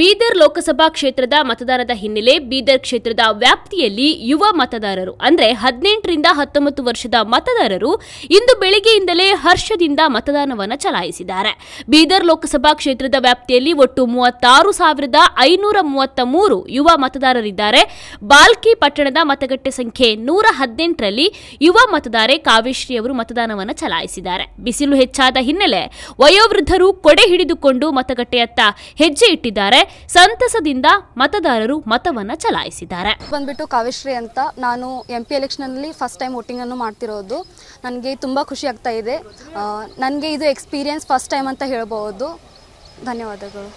ಬೀದರ್ ಲೋಕಸಭಾ ಕ್ಷೇತ್ರದ ಮತದಾನದ ಹಿನ್ನೆಲೆ ಬೀದರ್ ಕ್ಷೇತ್ರದ ವ್ಯಾಪ್ತಿಯಲ್ಲಿ ಯುವ ಮತದಾರರು ಅಂದರೆ ಹದಿನೆಂಟರಿಂದ ಹತ್ತೊಂಬತ್ತು ವರ್ಷದ ಮತದಾರರು ಇಂದು ಬೆಳಗ್ಗೆಯಿಂದಲೇ ಹರ್ಷದಿಂದ ಮತದಾನವನ್ನು ಚಲಾಯಿಸಿದ್ದಾರೆ ಬೀದರ್ ಲೋಕಸಭಾ ಕ್ಷೇತ್ರದ ವ್ಯಾಪ್ತಿಯಲ್ಲಿ ಒಟ್ಟು ಮೂವತ್ತಾರು ಸಾವಿರದ ಐನೂರ ಮೂವತ್ತ ಮೂರು ಯುವ ಮತದಾರರಿದ್ದಾರೆ ಬಾಲ್ಕಿ ಪಟ್ಟಣದ ಮತಗಟ್ಟೆ ಸಂಖ್ಯೆ ನೂರ ಹದಿನೆಂಟರಲ್ಲಿ ಯುವ ಮತದಾರೆ ಕಾವೇಶ್ರೀ ಅವರು ಮತದಾನವನ್ನು ಚಲಾಯಿಸಿದ್ದಾರೆ ಬಿಸಿಲು ಹೆಚ್ಚಾದ ಹಿನ್ನೆಲೆ ವಯೋವೃದ್ಧರು ಕೊಡೆ ಹಿಡಿದುಕೊಂಡು ಮತಗಟ್ಟೆಯತ್ತ ಹೆಜ್ಜೆ ಇಟ್ಟಿದ್ದಾರೆ ಸಂತಸದಿಂದ ಮತದಾರರು ಮತವನ್ನ ಚಲಾಯಿಸಿದ್ದಾರೆ ಬಂದ್ಬಿಟ್ಟು ಕಾವೇಶ್ರೀ ಅಂತ ನಾನು ಎಂ ಪಿ ನಲ್ಲಿ ಫಸ್ಟ್ ಟೈಮ್ ವೋಟಿಂಗ್ ಅನ್ನು ಮಾಡ್ತಿರೋದು ನನಗೆ ತುಂಬಾ ಖುಷಿ ಆಗ್ತಾ ಇದೆ ನನಗೆ ಇದು ಎಕ್ಸ್ಪೀರಿಯನ್ಸ್ ಫಸ್ಟ್ ಟೈಮ್ ಅಂತ ಹೇಳಬಹುದು ಧನ್ಯವಾದಗಳು